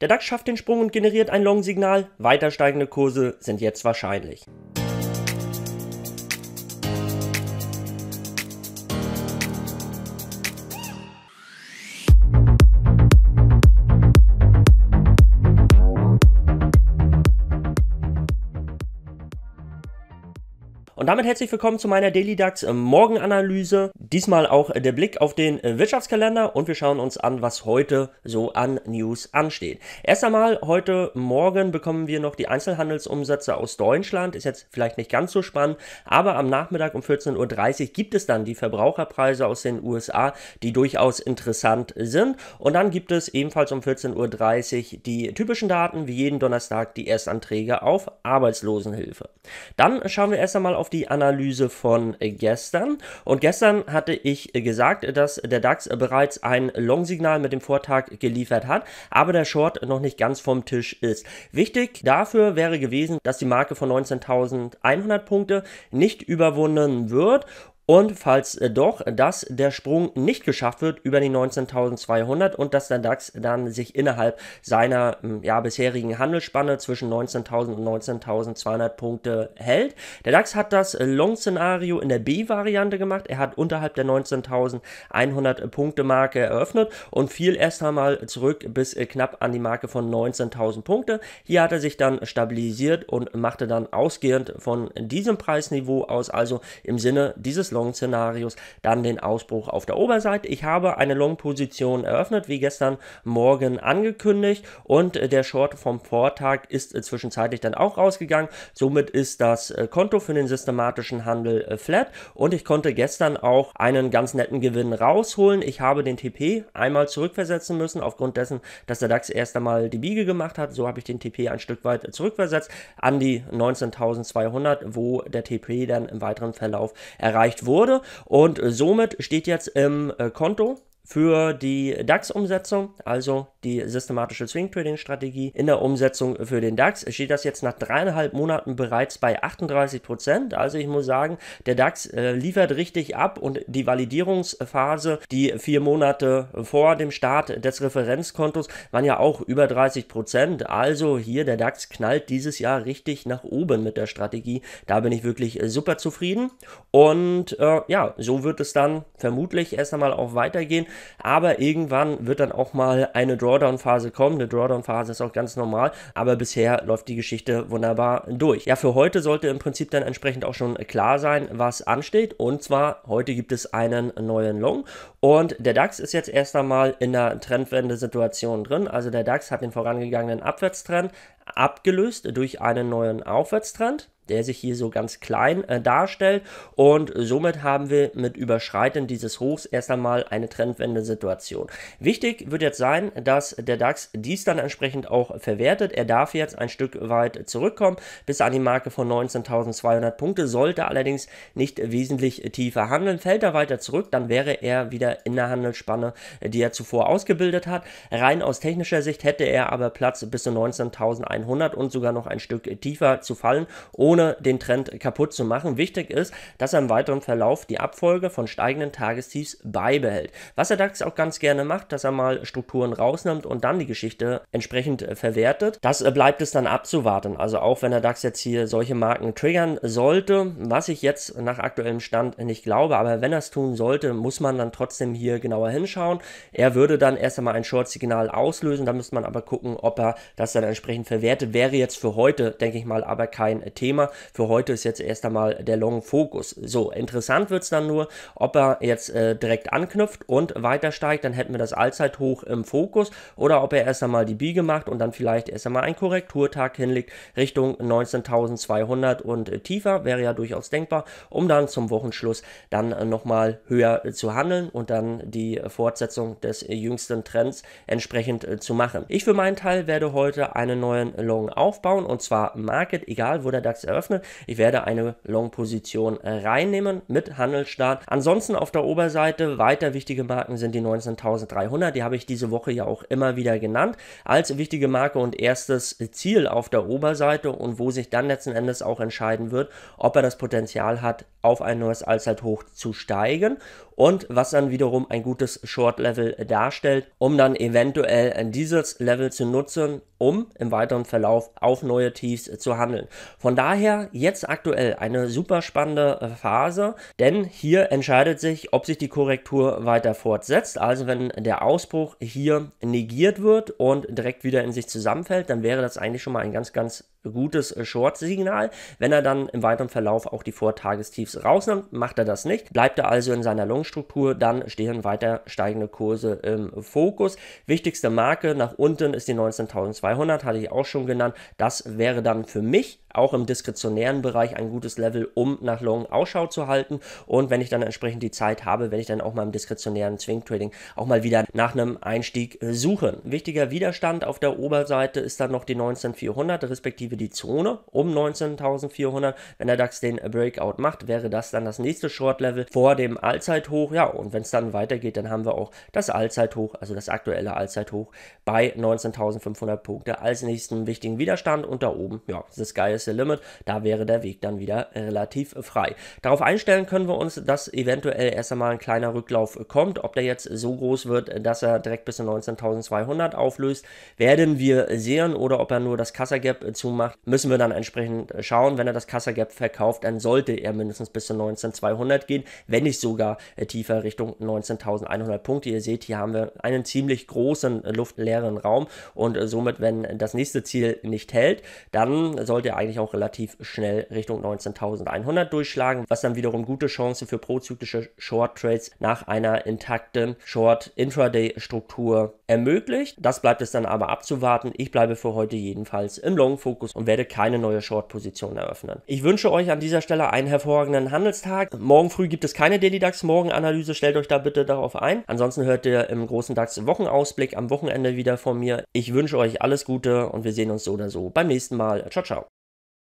Der DAX schafft den Sprung und generiert ein Long-Signal. Weiter steigende Kurse sind jetzt wahrscheinlich. damit herzlich willkommen zu meiner Daily DAX äh, Morgenanalyse. Diesmal auch äh, der Blick auf den äh, Wirtschaftskalender und wir schauen uns an, was heute so an News ansteht. Erst einmal, heute Morgen bekommen wir noch die Einzelhandelsumsätze aus Deutschland. Ist jetzt vielleicht nicht ganz so spannend, aber am Nachmittag um 14.30 Uhr gibt es dann die Verbraucherpreise aus den USA, die durchaus interessant sind. Und dann gibt es ebenfalls um 14.30 Uhr die typischen Daten, wie jeden Donnerstag die Erstanträge auf Arbeitslosenhilfe. Dann schauen wir erst einmal auf die die Analyse von äh, gestern. Und gestern hatte ich äh, gesagt, dass der DAX äh, bereits ein Long-Signal mit dem Vortag geliefert hat, aber der Short noch nicht ganz vom Tisch ist. Wichtig dafür wäre gewesen, dass die Marke von 19.100 Punkte nicht überwunden wird und falls äh, doch, dass der Sprung nicht geschafft wird über die 19.200 und dass der DAX dann sich innerhalb seiner hm, ja, bisherigen Handelsspanne zwischen 19.000 und 19.200 Punkte hält. Der DAX hat das Long-Szenario in der B-Variante gemacht. Er hat unterhalb der 19.100 Punkte-Marke eröffnet und fiel erst einmal zurück bis äh, knapp an die Marke von 19.000 Punkte. Hier hat er sich dann stabilisiert und machte dann ausgehend von diesem Preisniveau aus, also im Sinne dieses Long Long-Szenarios dann den Ausbruch auf der Oberseite. Ich habe eine Long-Position eröffnet, wie gestern Morgen angekündigt und äh, der Short vom Vortag ist äh, zwischenzeitlich dann auch rausgegangen. Somit ist das äh, Konto für den systematischen Handel flat und ich konnte gestern auch einen ganz netten Gewinn rausholen. Ich habe den TP einmal zurückversetzen müssen, aufgrund dessen, dass der DAX erst einmal die Biege gemacht hat. So habe ich den TP ein Stück weit zurückversetzt an die 19.200, wo der TP dann im weiteren Verlauf erreicht wurde wurde und somit steht jetzt im äh, Konto für die DAX-Umsetzung, also die systematische Swing Trading Strategie in der Umsetzung für den DAX, steht das jetzt nach dreieinhalb Monaten bereits bei 38 Prozent. Also ich muss sagen, der DAX äh, liefert richtig ab und die Validierungsphase, die vier Monate vor dem Start des Referenzkontos, waren ja auch über 30 Prozent. Also hier der DAX knallt dieses Jahr richtig nach oben mit der Strategie. Da bin ich wirklich super zufrieden. Und äh, ja, so wird es dann vermutlich erst einmal auch weitergehen aber irgendwann wird dann auch mal eine Drawdown-Phase kommen. Eine Drawdown-Phase ist auch ganz normal, aber bisher läuft die Geschichte wunderbar durch. Ja, für heute sollte im Prinzip dann entsprechend auch schon klar sein, was ansteht. Und zwar, heute gibt es einen neuen Long und der DAX ist jetzt erst einmal in der Trendwende-Situation drin. Also der DAX hat den vorangegangenen Abwärtstrend abgelöst durch einen neuen Aufwärtstrend der sich hier so ganz klein äh, darstellt. Und somit haben wir mit Überschreiten dieses Hochs erst einmal eine Trendwende-Situation. Wichtig wird jetzt sein, dass der DAX dies dann entsprechend auch verwertet. Er darf jetzt ein Stück weit zurückkommen bis an die Marke von 19.200 Punkte, sollte allerdings nicht wesentlich tiefer handeln. Fällt er weiter zurück, dann wäre er wieder in der Handelsspanne, die er zuvor ausgebildet hat. Rein aus technischer Sicht hätte er aber Platz bis zu 19.100 und sogar noch ein Stück tiefer zu fallen, ohne ohne den Trend kaputt zu machen. Wichtig ist, dass er im weiteren Verlauf die Abfolge von steigenden Tagestiefs beibehält. Was er DAX auch ganz gerne macht, dass er mal Strukturen rausnimmt und dann die Geschichte entsprechend äh, verwertet. Das äh, bleibt es dann abzuwarten. Also auch wenn der DAX jetzt hier solche Marken triggern sollte, was ich jetzt nach aktuellem Stand nicht glaube, aber wenn er es tun sollte, muss man dann trotzdem hier genauer hinschauen. Er würde dann erst einmal ein Short-Signal auslösen, da müsste man aber gucken, ob er das dann entsprechend verwertet. Wäre jetzt für heute, denke ich mal, aber kein Thema. Thema. Für heute ist jetzt erst einmal der Long Focus. So, interessant wird es dann nur, ob er jetzt äh, direkt anknüpft und weiter steigt, dann hätten wir das Allzeithoch im Fokus oder ob er erst einmal die Biege macht und dann vielleicht erst einmal einen Korrekturtag hinlegt Richtung 19.200 und äh, tiefer, wäre ja durchaus denkbar, um dann zum Wochenschluss dann äh, nochmal höher äh, zu handeln und dann die Fortsetzung des äh, jüngsten Trends entsprechend äh, zu machen. Ich für meinen Teil werde heute einen neuen Long aufbauen und zwar Market, egal wo der DAX eröffnet. Ich werde eine Long-Position äh, reinnehmen mit Handelsstart. Ansonsten auf der Oberseite weiter wichtige Marken sind die 19.300. Die habe ich diese Woche ja auch immer wieder genannt als wichtige Marke und erstes Ziel auf der Oberseite und wo sich dann letzten Endes auch entscheiden wird, ob er das Potenzial hat, auf ein neues Allzeithoch zu steigen und was dann wiederum ein gutes Short-Level darstellt, um dann eventuell dieses Level zu nutzen, um im weiteren Verlauf auf neue Tiefs zu handeln. Von daher daher jetzt aktuell eine super spannende äh, Phase, denn hier entscheidet sich, ob sich die Korrektur weiter fortsetzt. Also wenn der Ausbruch hier negiert wird und direkt wieder in sich zusammenfällt, dann wäre das eigentlich schon mal ein ganz, ganz gutes äh, Short-Signal. Wenn er dann im weiteren Verlauf auch die Vortagestiefs rausnimmt, macht er das nicht. Bleibt er also in seiner Long-Struktur, dann stehen weiter steigende Kurse im Fokus. Wichtigste Marke nach unten ist die 19.200, hatte ich auch schon genannt. Das wäre dann für mich auch im diskretionären Bereich ein gutes Level, um nach Long Ausschau zu halten. Und wenn ich dann entsprechend die Zeit habe, werde ich dann auch mal im diskretionären Swing Trading auch mal wieder nach einem Einstieg suchen. Wichtiger Widerstand auf der Oberseite ist dann noch die 19.400, respektive respektive die Zone um 19.400. Wenn der DAX den Breakout macht, wäre das dann das nächste Short-Level vor dem Allzeithoch. Ja, und wenn es dann weitergeht, dann haben wir auch das Allzeithoch, also das aktuelle Allzeithoch bei 19.500 Punkte als nächsten wichtigen Widerstand. Und da oben, ja, the sky is the limit. Da wäre der Weg dann wieder relativ frei. Darauf einstellen können wir uns, dass eventuell erst einmal ein kleiner Rücklauf kommt. Ob der jetzt so groß wird, dass er direkt bis zu 19.200 auflöst, werden wir sehen. Oder ob er nur das Kassagap zum macht, müssen wir dann entsprechend äh, schauen. Wenn er das Kassagap verkauft, dann sollte er mindestens bis zu 19.200 gehen, wenn nicht sogar äh, tiefer Richtung 19.100 Punkte. Ihr seht, hier haben wir einen ziemlich großen äh, luftleeren Raum und somit, wenn das nächste Ziel nicht hält, dann sollte er eigentlich auch relativ schnell Richtung 19.100 durchschlagen, was dann wiederum gute Chancen für prozyklische Short Trades nach einer intakten Short Intraday Struktur ermöglicht. Das bleibt es dann aber abzuwarten. Ich bleibe für heute jedenfalls im Long Focus Fokus und werde keine neue Short-Position eröffnen. Ich wünsche euch an dieser Stelle einen hervorragenden Handelstag. Morgen früh gibt es keine Daily DAX Morgenanalyse, stellt euch da bitte darauf ein. Ansonsten hört ihr im großen DAX Wochenausblick am Wochenende wieder von mir. Ich wünsche euch alles Gute und wir sehen uns so oder so beim nächsten Mal. Ciao, ciao.